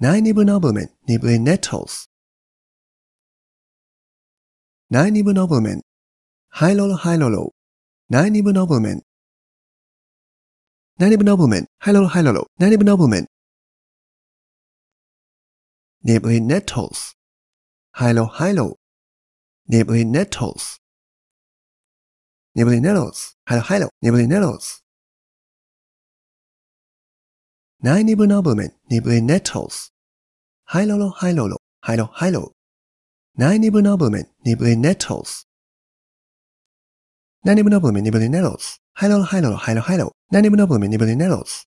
nine-even nobleman, nibbling nettles. 9 noblemen, nobleman, high low high low low, nine-even nobleman. 9 noblemen, nobleman, high low high low low, nine-even nobleman. Nibbling nettles, high low high low, nibbling nettles. Nibbling nettles, high low high low, nibbling nettles. Nine Nibble Noblemen, Nibble Nettles. Hi Lolo, Hi Lolo, Hi Lolo, Hi Lolo. Nine Nibble Noblemen, Nibble Nettles. Nine Nibble Noblemen, Nibble Nettles. Hi Lolo, Hi Lolo, Hi Lolo, Hi Lolo. Nine Nibble Noblemen, Nibble Nettles.